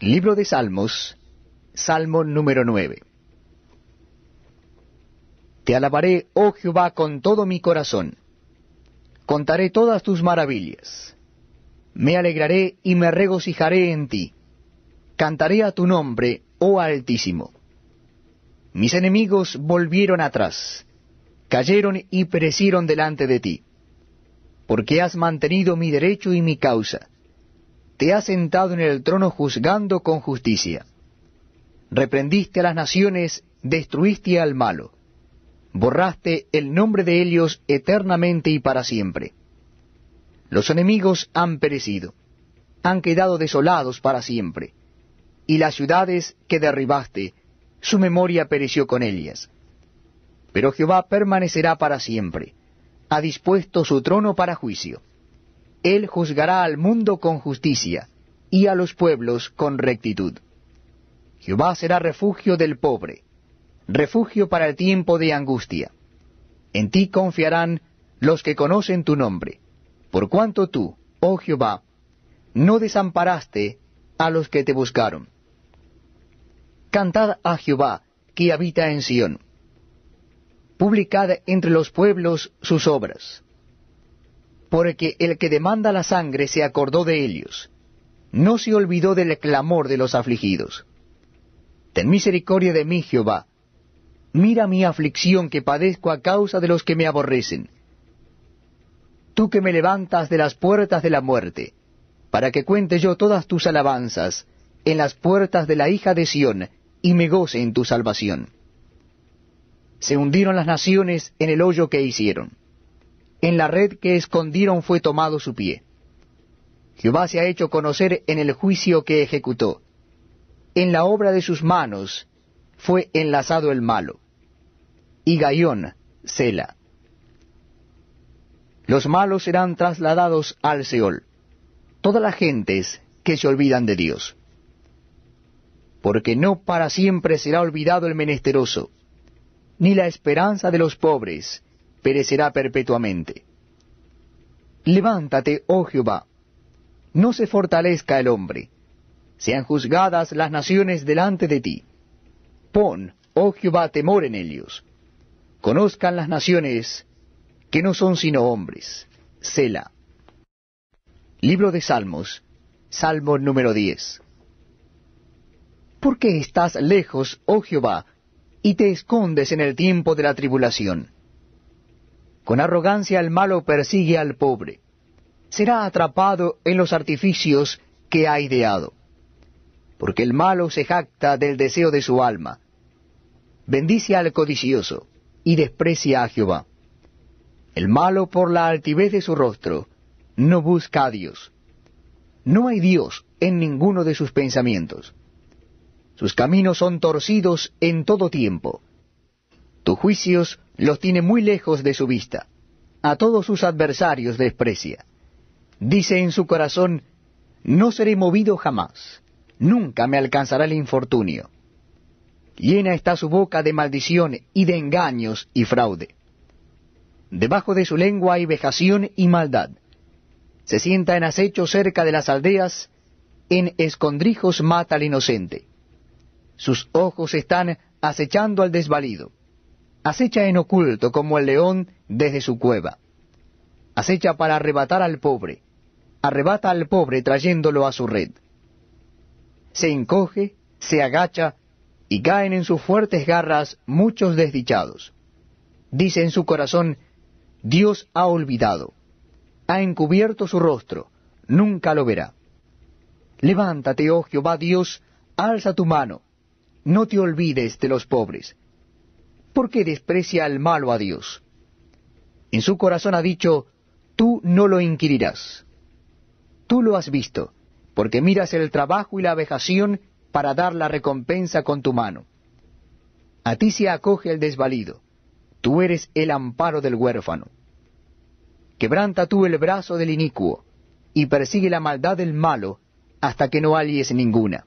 Libro de Salmos, Salmo número 9. Te alabaré, oh Jehová, con todo mi corazón. Contaré todas tus maravillas. Me alegraré y me regocijaré en ti. Cantaré a tu nombre, oh Altísimo. Mis enemigos volvieron atrás, cayeron y perecieron delante de ti, porque has mantenido mi derecho y mi causa te has sentado en el trono juzgando con justicia. Reprendiste a las naciones, destruiste al malo. Borraste el nombre de ellos eternamente y para siempre. Los enemigos han perecido, han quedado desolados para siempre. Y las ciudades que derribaste, su memoria pereció con ellas. Pero Jehová permanecerá para siempre, ha dispuesto su trono para juicio él juzgará al mundo con justicia, y a los pueblos con rectitud. Jehová será refugio del pobre, refugio para el tiempo de angustia. En ti confiarán los que conocen tu nombre, por cuanto tú, oh Jehová, no desamparaste a los que te buscaron. Cantad a Jehová, que habita en Sión. Publicad entre los pueblos sus obras porque el que demanda la sangre se acordó de ellos, no se olvidó del clamor de los afligidos. Ten misericordia de mí, Jehová. Mira mi aflicción que padezco a causa de los que me aborrecen. Tú que me levantas de las puertas de la muerte, para que cuente yo todas tus alabanzas en las puertas de la hija de Sión, y me goce en tu salvación. Se hundieron las naciones en el hoyo que hicieron en la red que escondieron fue tomado su pie. Jehová se ha hecho conocer en el juicio que ejecutó. En la obra de sus manos fue enlazado el malo. Y Gaión, Sela. Los malos serán trasladados al Seol, todas las gentes que se olvidan de Dios. Porque no para siempre será olvidado el menesteroso, ni la esperanza de los pobres, perecerá perpetuamente. Levántate, oh Jehová, no se fortalezca el hombre, sean juzgadas las naciones delante de ti. Pon, oh Jehová, temor en ellos. Conozcan las naciones que no son sino hombres. Sela. Libro de Salmos, Salmo número 10. ¿Por qué estás lejos, oh Jehová, y te escondes en el tiempo de la tribulación? Con arrogancia el malo persigue al pobre. Será atrapado en los artificios que ha ideado. Porque el malo se jacta del deseo de su alma. Bendice al codicioso y desprecia a Jehová. El malo por la altivez de su rostro no busca a Dios. No hay Dios en ninguno de sus pensamientos. Sus caminos son torcidos en todo tiempo. Tus juicios los tiene muy lejos de su vista. A todos sus adversarios desprecia. Dice en su corazón, no seré movido jamás, nunca me alcanzará el infortunio. Llena está su boca de maldición y de engaños y fraude. Debajo de su lengua hay vejación y maldad. Se sienta en acecho cerca de las aldeas, en escondrijos mata al inocente. Sus ojos están acechando al desvalido acecha en oculto como el león desde su cueva. Acecha para arrebatar al pobre, arrebata al pobre trayéndolo a su red. Se encoge, se agacha, y caen en sus fuertes garras muchos desdichados. Dice en su corazón, Dios ha olvidado, ha encubierto su rostro, nunca lo verá. Levántate, oh Jehová Dios, alza tu mano, no te olvides de los pobres porque desprecia al malo a Dios. En su corazón ha dicho, tú no lo inquirirás. Tú lo has visto, porque miras el trabajo y la vejación para dar la recompensa con tu mano. A ti se acoge el desvalido, tú eres el amparo del huérfano. Quebranta tú el brazo del inicuo, y persigue la maldad del malo hasta que no alies ninguna.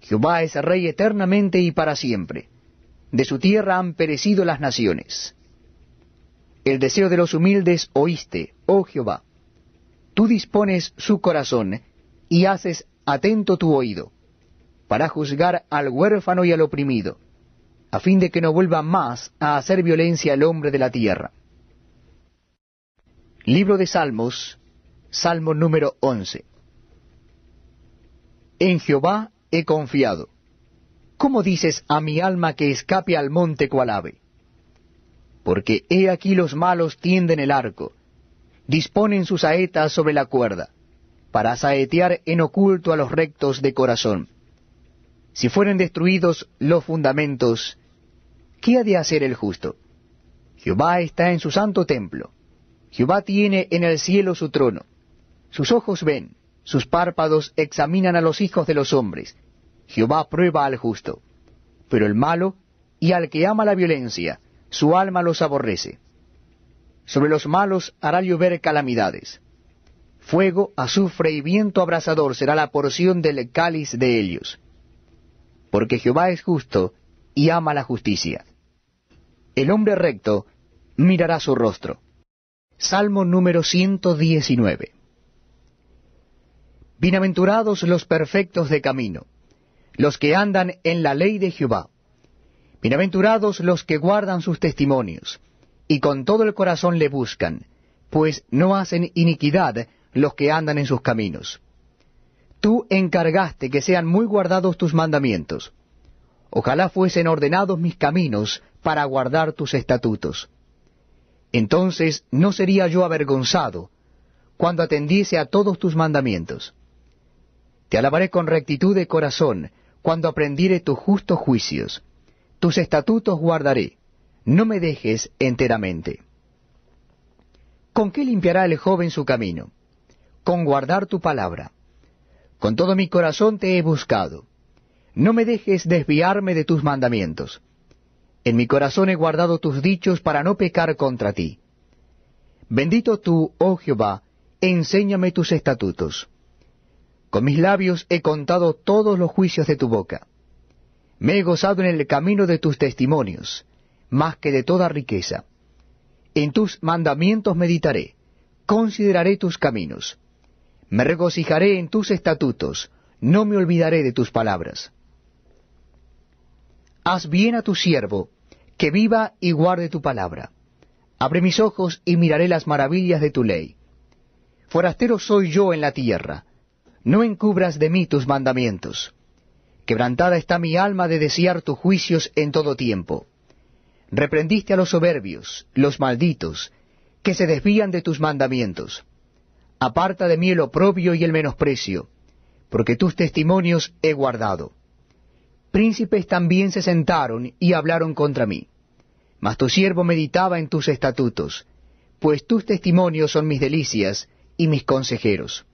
Jehová es rey eternamente y para siempre de su tierra han perecido las naciones. El deseo de los humildes oíste, oh Jehová. Tú dispones su corazón y haces atento tu oído, para juzgar al huérfano y al oprimido, a fin de que no vuelva más a hacer violencia al hombre de la tierra. Libro de Salmos, Salmo número 11. En Jehová he confiado. ¿Cómo dices a mi alma que escape al monte cual ave? Porque he aquí los malos tienden el arco, disponen sus saetas sobre la cuerda, para saetear en oculto a los rectos de corazón. Si fueren destruidos los fundamentos, ¿qué ha de hacer el justo? Jehová está en su santo templo. Jehová tiene en el cielo su trono. Sus ojos ven, sus párpados examinan a los hijos de los hombres. Jehová prueba al justo, pero el malo y al que ama la violencia, su alma los aborrece. Sobre los malos hará llover calamidades. Fuego, azufre y viento abrasador será la porción del cáliz de ellos. Porque Jehová es justo y ama la justicia. El hombre recto mirará su rostro. Salmo número 119. Bienaventurados los perfectos de camino los que andan en la ley de Jehová. Bienaventurados los que guardan sus testimonios, y con todo el corazón le buscan, pues no hacen iniquidad los que andan en sus caminos. Tú encargaste que sean muy guardados tus mandamientos. Ojalá fuesen ordenados mis caminos para guardar tus estatutos. Entonces no sería yo avergonzado cuando atendiese a todos tus mandamientos. Te alabaré con rectitud de corazón, cuando aprendiere tus justos juicios. Tus estatutos guardaré, no me dejes enteramente. ¿Con qué limpiará el joven su camino? Con guardar tu palabra. Con todo mi corazón te he buscado. No me dejes desviarme de tus mandamientos. En mi corazón he guardado tus dichos para no pecar contra ti. Bendito tú, oh Jehová, enséñame tus estatutos. Con mis labios he contado todos los juicios de tu boca. Me he gozado en el camino de tus testimonios, más que de toda riqueza. En tus mandamientos meditaré, consideraré tus caminos. Me regocijaré en tus estatutos, no me olvidaré de tus palabras. Haz bien a tu siervo, que viva y guarde tu palabra. Abre mis ojos y miraré las maravillas de tu ley. Forastero soy yo en la tierra, no encubras de mí tus mandamientos. Quebrantada está mi alma de desear tus juicios en todo tiempo. Reprendiste a los soberbios, los malditos, que se desvían de tus mandamientos. Aparta de mí el oprobio y el menosprecio, porque tus testimonios he guardado. Príncipes también se sentaron y hablaron contra mí. Mas tu siervo meditaba en tus estatutos, pues tus testimonios son mis delicias y mis consejeros.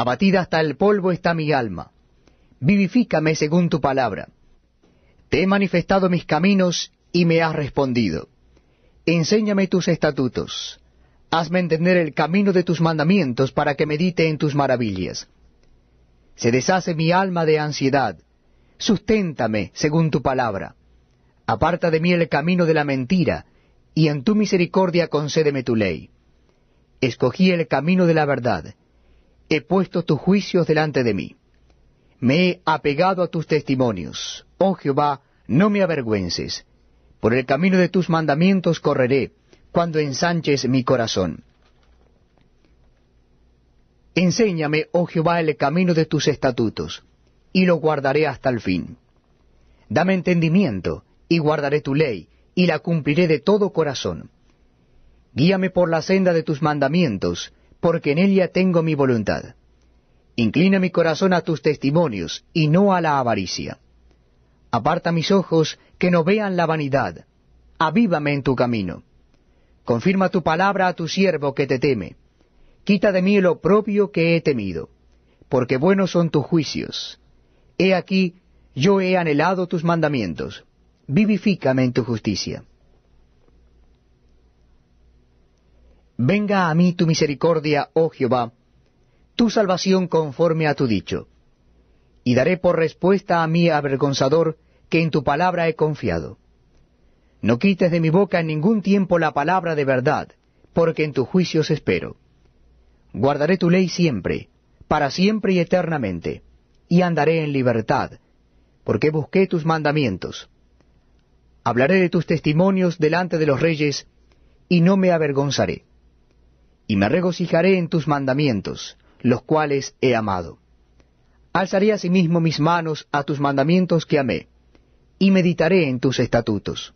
Abatida hasta el polvo está mi alma. Vivifícame según tu palabra. Te he manifestado mis caminos y me has respondido. Enséñame tus estatutos. Hazme entender el camino de tus mandamientos para que medite en tus maravillas. Se deshace mi alma de ansiedad. Susténtame según tu palabra. Aparta de mí el camino de la mentira, y en tu misericordia concédeme tu ley. Escogí el camino de la verdad he puesto tus juicios delante de mí. Me he apegado a tus testimonios. Oh Jehová, no me avergüences. Por el camino de tus mandamientos correré, cuando ensanches mi corazón. Enséñame, oh Jehová, el camino de tus estatutos, y lo guardaré hasta el fin. Dame entendimiento, y guardaré tu ley, y la cumpliré de todo corazón. Guíame por la senda de tus mandamientos, porque en ella tengo mi voluntad. Inclina mi corazón a tus testimonios y no a la avaricia. Aparta mis ojos que no vean la vanidad. Avívame en tu camino. Confirma tu palabra a tu siervo que te teme. Quita de mí lo propio que he temido, porque buenos son tus juicios. He aquí, yo he anhelado tus mandamientos. Vivifícame en tu justicia. Venga a mí tu misericordia, oh Jehová, tu salvación conforme a tu dicho. Y daré por respuesta a mí, avergonzador, que en tu palabra he confiado. No quites de mi boca en ningún tiempo la palabra de verdad, porque en tus juicios espero. Guardaré tu ley siempre, para siempre y eternamente, y andaré en libertad, porque busqué tus mandamientos. Hablaré de tus testimonios delante de los reyes, y no me avergonzaré y me regocijaré en tus mandamientos, los cuales he amado. Alzaré asimismo mis manos a tus mandamientos que amé, y meditaré en tus estatutos.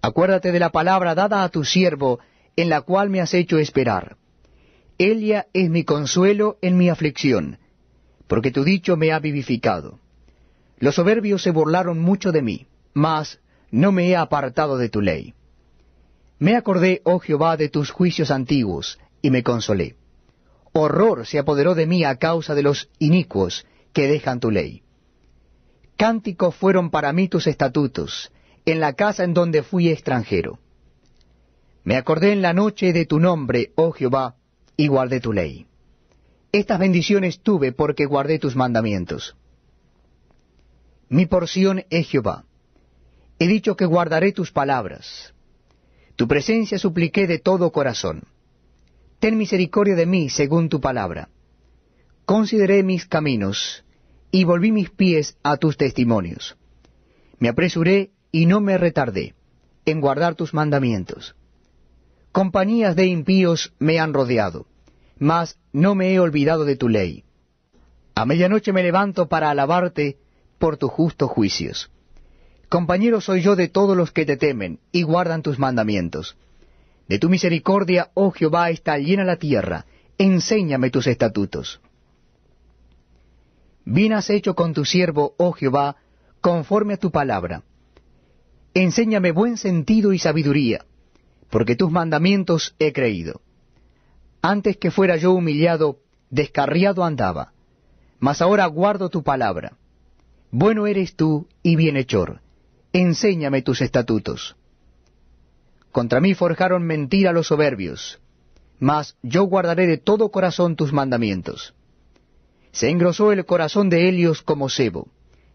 Acuérdate de la palabra dada a tu siervo, en la cual me has hecho esperar. Ella es mi consuelo en mi aflicción, porque tu dicho me ha vivificado. Los soberbios se burlaron mucho de mí, mas no me he apartado de tu ley. Me acordé, oh Jehová, de tus juicios antiguos, y me consolé. Horror se apoderó de mí a causa de los inicuos que dejan tu ley. Cánticos fueron para mí tus estatutos, en la casa en donde fui extranjero. Me acordé en la noche de tu nombre, oh Jehová, y guardé tu ley. Estas bendiciones tuve porque guardé tus mandamientos. Mi porción es Jehová. He dicho que guardaré tus palabras tu presencia supliqué de todo corazón. Ten misericordia de mí según tu palabra. Consideré mis caminos, y volví mis pies a tus testimonios. Me apresuré y no me retardé en guardar tus mandamientos. Compañías de impíos me han rodeado, mas no me he olvidado de tu ley. A medianoche me levanto para alabarte por tus justos juicios. Compañero soy yo de todos los que te temen y guardan tus mandamientos. De tu misericordia, oh Jehová, está llena la tierra, enséñame tus estatutos. Bien has hecho con tu siervo, oh Jehová, conforme a tu palabra. Enséñame buen sentido y sabiduría, porque tus mandamientos he creído. Antes que fuera yo humillado, descarriado andaba, mas ahora guardo tu palabra. Bueno eres tú y bienhechor enséñame tus estatutos. Contra mí forjaron mentira los soberbios, mas yo guardaré de todo corazón tus mandamientos. Se engrosó el corazón de Helios como cebo,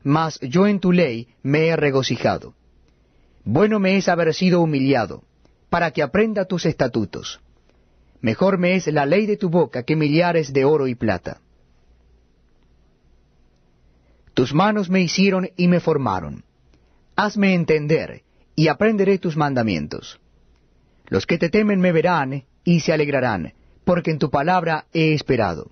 mas yo en tu ley me he regocijado. Bueno me es haber sido humillado, para que aprenda tus estatutos. Mejor me es la ley de tu boca que millares de oro y plata. Tus manos me hicieron y me formaron Hazme entender, y aprenderé tus mandamientos. Los que te temen me verán y se alegrarán, porque en tu palabra he esperado.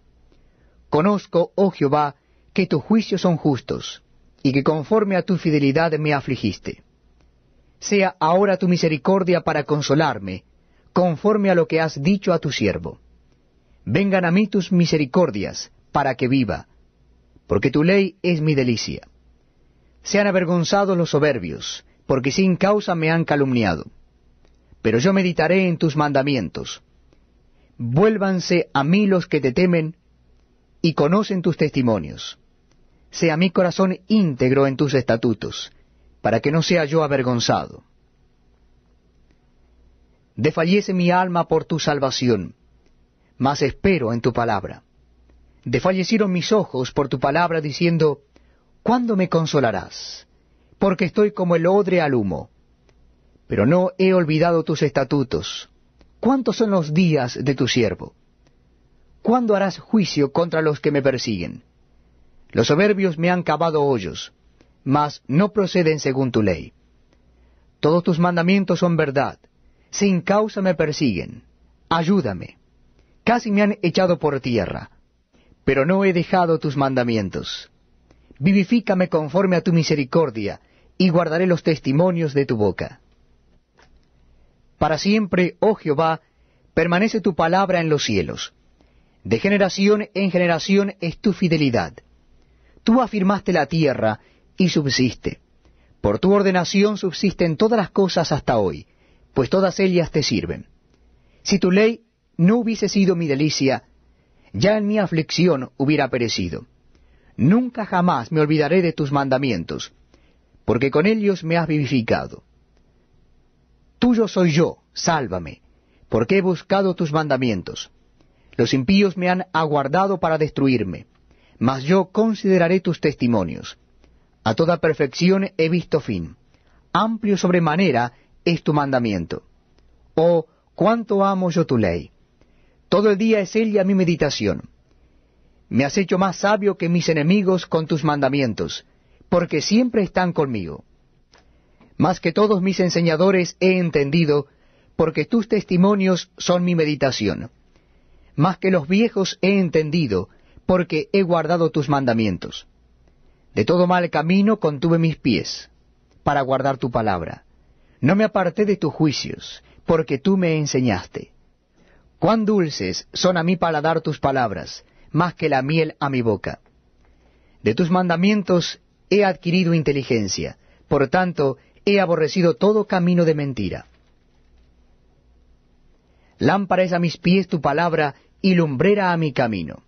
Conozco, oh Jehová, que tus juicios son justos, y que conforme a tu fidelidad me afligiste. Sea ahora tu misericordia para consolarme, conforme a lo que has dicho a tu siervo. Vengan a mí tus misericordias, para que viva, porque tu ley es mi delicia. Sean avergonzados los soberbios, porque sin causa me han calumniado. Pero yo meditaré en tus mandamientos. Vuélvanse a mí los que te temen y conocen tus testimonios. Sea mi corazón íntegro en tus estatutos, para que no sea yo avergonzado. Desfallece mi alma por tu salvación, mas espero en tu palabra. Desfallecieron mis ojos por tu palabra, diciendo, ¿Cuándo me consolarás? Porque estoy como el odre al humo. Pero no he olvidado tus estatutos. ¿Cuántos son los días de tu siervo? ¿Cuándo harás juicio contra los que me persiguen? Los soberbios me han cavado hoyos, mas no proceden según tu ley. Todos tus mandamientos son verdad, sin causa me persiguen. Ayúdame. Casi me han echado por tierra, pero no he dejado tus mandamientos vivifícame conforme a tu misericordia, y guardaré los testimonios de tu boca. Para siempre, oh Jehová, permanece tu palabra en los cielos. De generación en generación es tu fidelidad. Tú afirmaste la tierra y subsiste. Por tu ordenación subsisten todas las cosas hasta hoy, pues todas ellas te sirven. Si tu ley no hubiese sido mi delicia, ya en mi aflicción hubiera perecido. Nunca jamás me olvidaré de tus mandamientos, porque con ellos me has vivificado. Tuyo soy yo, sálvame, porque he buscado tus mandamientos. Los impíos me han aguardado para destruirme, mas yo consideraré tus testimonios. A toda perfección he visto fin. Amplio sobremanera es tu mandamiento. Oh, cuánto amo yo tu ley. Todo el día es ella mi meditación. Me has hecho más sabio que mis enemigos con tus mandamientos, porque siempre están conmigo. Más que todos mis enseñadores he entendido, porque tus testimonios son mi meditación. Más que los viejos he entendido, porque he guardado tus mandamientos. De todo mal camino contuve mis pies, para guardar tu palabra. No me aparté de tus juicios, porque tú me enseñaste. Cuán dulces son a mí paladar tus palabras, más que la miel a mi boca. De tus mandamientos he adquirido inteligencia, por tanto he aborrecido todo camino de mentira. Lámpara es a mis pies tu palabra y lumbrera a mi camino.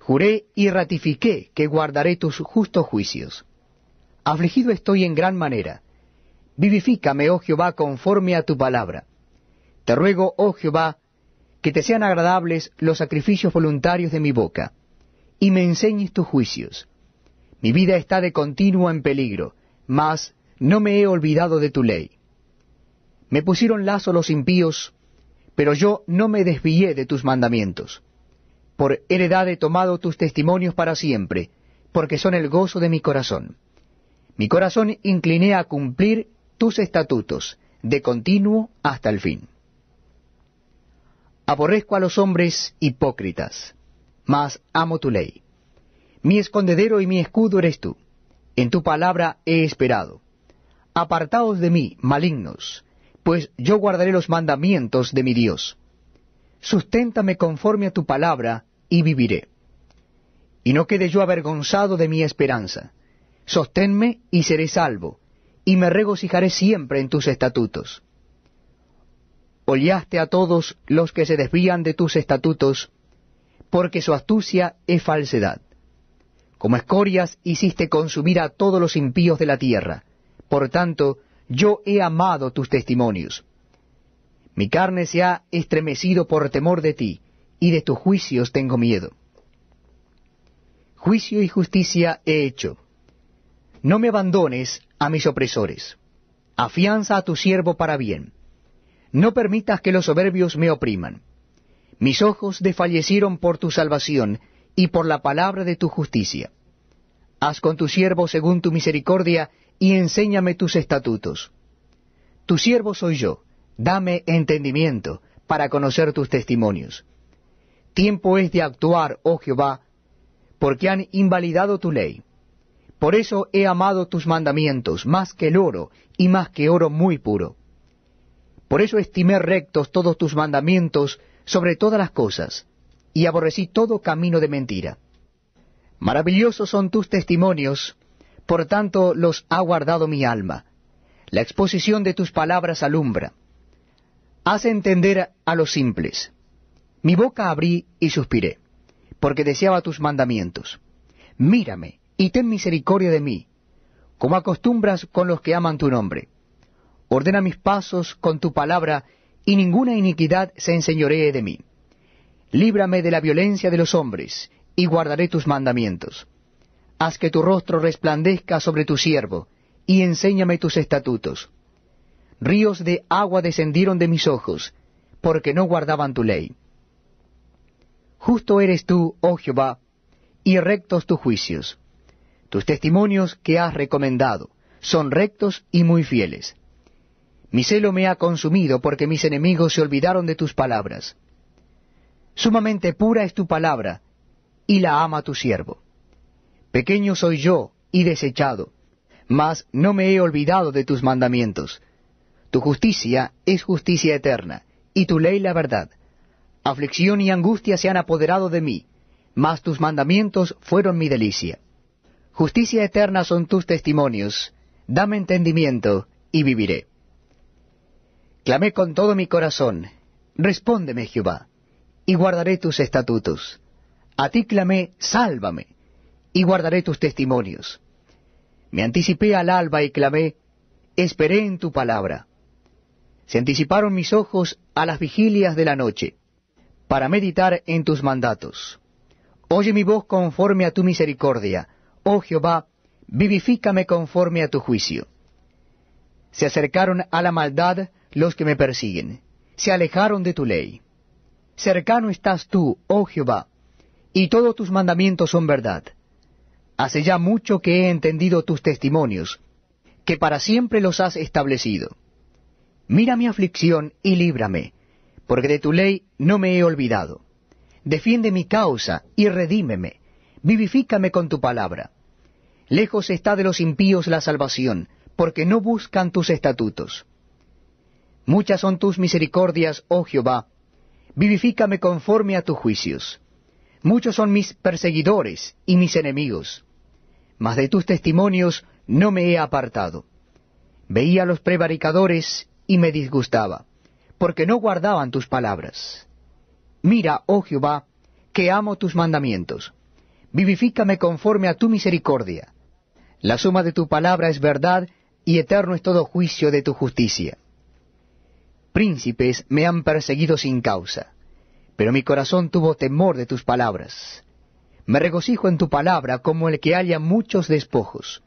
Juré y ratifiqué que guardaré tus justos juicios. Afligido estoy en gran manera. Vivifícame, oh Jehová, conforme a tu palabra. Te ruego, oh Jehová, que te sean agradables los sacrificios voluntarios de mi boca, y me enseñes tus juicios. Mi vida está de continuo en peligro, mas no me he olvidado de tu ley. Me pusieron lazo los impíos, pero yo no me desvié de tus mandamientos. Por heredad he tomado tus testimonios para siempre, porque son el gozo de mi corazón. Mi corazón incliné a cumplir tus estatutos, de continuo hasta el fin. Aborrezco a los hombres hipócritas, mas amo tu ley. Mi escondedero y mi escudo eres tú. En tu palabra he esperado. Apartaos de mí, malignos, pues yo guardaré los mandamientos de mi Dios. Susténtame conforme a tu palabra, y viviré. Y no quede yo avergonzado de mi esperanza. Sosténme y seré salvo, y me regocijaré siempre en tus estatutos. Hollaste a todos los que se desvían de tus estatutos, porque su astucia es falsedad. Como escorias hiciste consumir a todos los impíos de la tierra. Por tanto, yo he amado tus testimonios. Mi carne se ha estremecido por temor de ti, y de tus juicios tengo miedo. Juicio y justicia he hecho. No me abandones a mis opresores. Afianza a tu siervo para bien. No permitas que los soberbios me opriman. Mis ojos desfallecieron por tu salvación y por la palabra de tu justicia. Haz con tu siervo según tu misericordia y enséñame tus estatutos. Tu siervo soy yo, dame entendimiento para conocer tus testimonios. Tiempo es de actuar, oh Jehová, porque han invalidado tu ley. Por eso he amado tus mandamientos más que el oro y más que oro muy puro. Por eso estimé rectos todos tus mandamientos sobre todas las cosas, y aborrecí todo camino de mentira. Maravillosos son tus testimonios, por tanto los ha guardado mi alma. La exposición de tus palabras alumbra. Haz entender a los simples. Mi boca abrí y suspiré, porque deseaba tus mandamientos. Mírame y ten misericordia de mí, como acostumbras con los que aman tu nombre. Ordena mis pasos con tu palabra, y ninguna iniquidad se enseñoree de mí. Líbrame de la violencia de los hombres, y guardaré tus mandamientos. Haz que tu rostro resplandezca sobre tu siervo, y enséñame tus estatutos. Ríos de agua descendieron de mis ojos, porque no guardaban tu ley. Justo eres tú, oh Jehová, y rectos tus juicios. Tus testimonios que has recomendado son rectos y muy fieles. Mi celo me ha consumido porque mis enemigos se olvidaron de tus palabras. Sumamente pura es tu palabra, y la ama tu siervo. Pequeño soy yo y desechado, mas no me he olvidado de tus mandamientos. Tu justicia es justicia eterna, y tu ley la verdad. Aflicción y angustia se han apoderado de mí, mas tus mandamientos fueron mi delicia. Justicia eterna son tus testimonios, dame entendimiento, y viviré. Clamé con todo mi corazón, respóndeme Jehová, y guardaré tus estatutos. A ti clamé, sálvame, y guardaré tus testimonios. Me anticipé al alba y clamé, esperé en tu palabra. Se anticiparon mis ojos a las vigilias de la noche, para meditar en tus mandatos. Oye mi voz conforme a tu misericordia, oh Jehová, vivifícame conforme a tu juicio. Se acercaron a la maldad, los que me persiguen. Se alejaron de tu ley. Cercano estás tú, oh Jehová, y todos tus mandamientos son verdad. Hace ya mucho que he entendido tus testimonios, que para siempre los has establecido. Mira mi aflicción y líbrame, porque de tu ley no me he olvidado. Defiende mi causa y redímeme, vivifícame con tu palabra. Lejos está de los impíos la salvación, porque no buscan tus estatutos. Muchas son tus misericordias, oh Jehová, vivifícame conforme a tus juicios. Muchos son mis perseguidores y mis enemigos, mas de tus testimonios no me he apartado. Veía a los prevaricadores y me disgustaba, porque no guardaban tus palabras. Mira, oh Jehová, que amo tus mandamientos. Vivifícame conforme a tu misericordia. La suma de tu palabra es verdad, y eterno es todo juicio de tu justicia príncipes me han perseguido sin causa, pero mi corazón tuvo temor de tus palabras. Me regocijo en tu palabra como el que halla muchos despojos.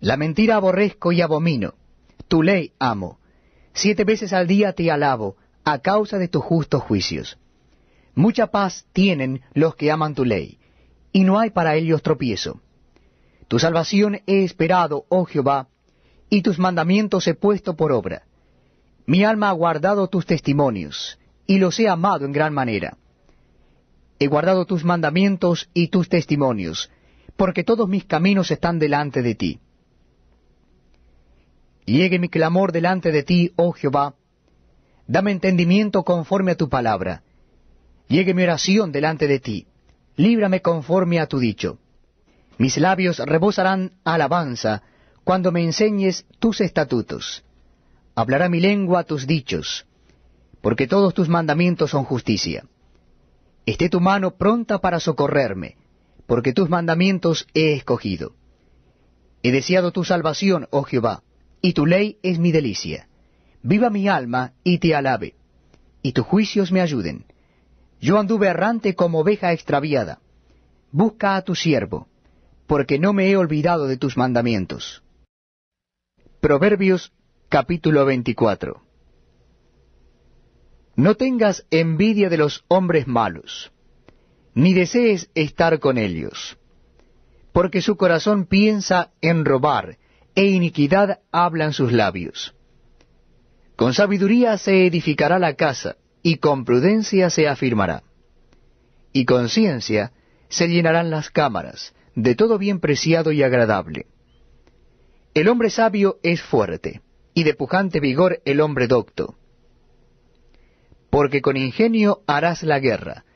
La mentira aborrezco y abomino, tu ley amo. Siete veces al día te alabo, a causa de tus justos juicios. Mucha paz tienen los que aman tu ley, y no hay para ellos tropiezo. Tu salvación he esperado, oh Jehová, y tus mandamientos he puesto por obra. Mi alma ha guardado tus testimonios, y los he amado en gran manera. He guardado tus mandamientos y tus testimonios, porque todos mis caminos están delante de ti. Llegue mi clamor delante de ti, oh Jehová, dame entendimiento conforme a tu palabra. Llegue mi oración delante de ti, líbrame conforme a tu dicho. Mis labios rebosarán alabanza cuando me enseñes tus estatutos. Hablará mi lengua tus dichos, porque todos tus mandamientos son justicia. Esté tu mano pronta para socorrerme, porque tus mandamientos he escogido. He deseado tu salvación, oh Jehová, y tu ley es mi delicia. Viva mi alma y te alabe, y tus juicios me ayuden. Yo anduve errante como oveja extraviada. Busca a tu siervo, porque no me he olvidado de tus mandamientos. Proverbios capítulo 24. No tengas envidia de los hombres malos, ni desees estar con ellos, porque su corazón piensa en robar, e iniquidad hablan sus labios. Con sabiduría se edificará la casa, y con prudencia se afirmará. Y con ciencia se llenarán las cámaras, de todo bien preciado y agradable. El hombre sabio es fuerte y de pujante vigor el hombre docto. Porque con ingenio harás la guerra,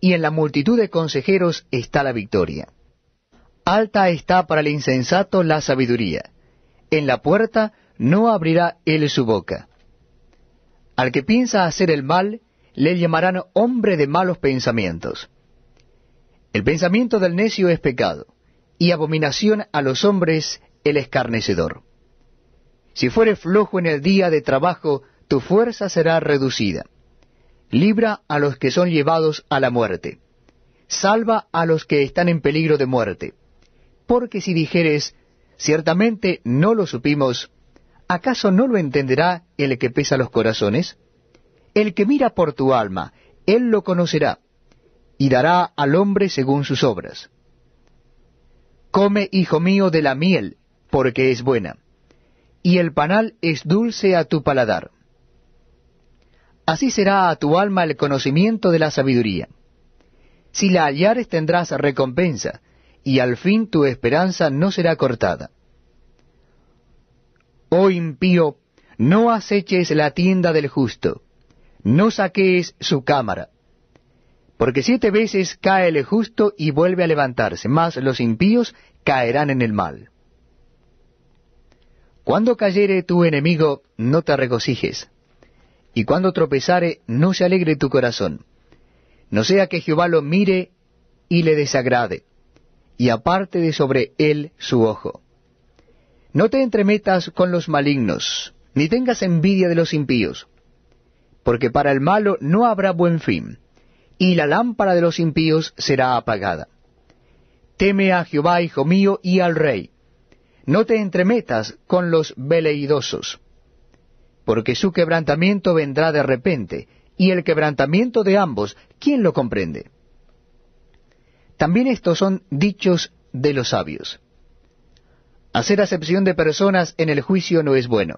y en la multitud de consejeros está la victoria. Alta está para el insensato la sabiduría, en la puerta no abrirá él su boca. Al que piensa hacer el mal, le llamarán hombre de malos pensamientos. El pensamiento del necio es pecado, y abominación a los hombres el escarnecedor. Si fuere flojo en el día de trabajo, tu fuerza será reducida. Libra a los que son llevados a la muerte. Salva a los que están en peligro de muerte. Porque si dijeres, ciertamente no lo supimos, ¿acaso no lo entenderá el que pesa los corazones? El que mira por tu alma, él lo conocerá, y dará al hombre según sus obras. Come, hijo mío, de la miel, porque es buena y el panal es dulce a tu paladar. Así será a tu alma el conocimiento de la sabiduría. Si la hallares tendrás recompensa, y al fin tu esperanza no será cortada. Oh impío, no aceches la tienda del justo, no saques su cámara. Porque siete veces cae el justo y vuelve a levantarse, mas los impíos caerán en el mal. Cuando cayere tu enemigo, no te regocijes, y cuando tropezare, no se alegre tu corazón. No sea que Jehová lo mire y le desagrade, y aparte de sobre él su ojo. No te entremetas con los malignos, ni tengas envidia de los impíos, porque para el malo no habrá buen fin, y la lámpara de los impíos será apagada. Teme a Jehová, hijo mío, y al rey no te entremetas con los veleidosos, porque su quebrantamiento vendrá de repente, y el quebrantamiento de ambos, ¿quién lo comprende? También estos son dichos de los sabios. Hacer acepción de personas en el juicio no es bueno.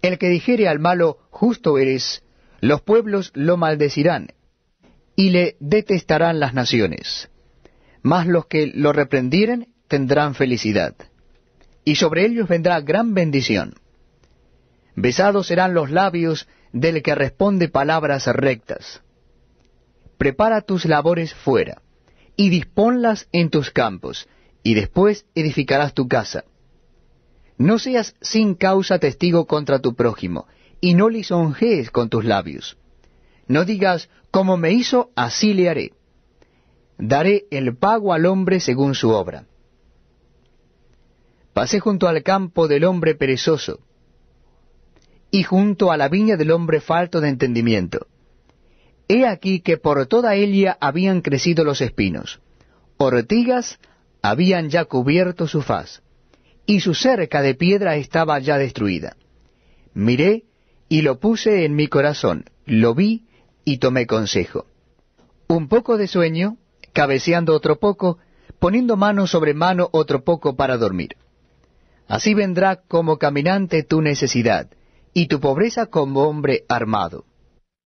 El que dijere al malo, justo eres, los pueblos lo maldecirán, y le detestarán las naciones. Mas los que lo reprendieren tendrán felicidad y sobre ellos vendrá gran bendición. Besados serán los labios del que responde palabras rectas. Prepara tus labores fuera, y disponlas en tus campos, y después edificarás tu casa. No seas sin causa testigo contra tu prójimo, y no lisonjees con tus labios. No digas, como me hizo, así le haré. Daré el pago al hombre según su obra. Pasé junto al campo del hombre perezoso y junto a la viña del hombre falto de entendimiento. He aquí que por toda ella habían crecido los espinos, ortigas habían ya cubierto su faz, y su cerca de piedra estaba ya destruida. Miré y lo puse en mi corazón, lo vi y tomé consejo. Un poco de sueño, cabeceando otro poco, poniendo mano sobre mano otro poco para dormir. Así vendrá como caminante tu necesidad, y tu pobreza como hombre armado.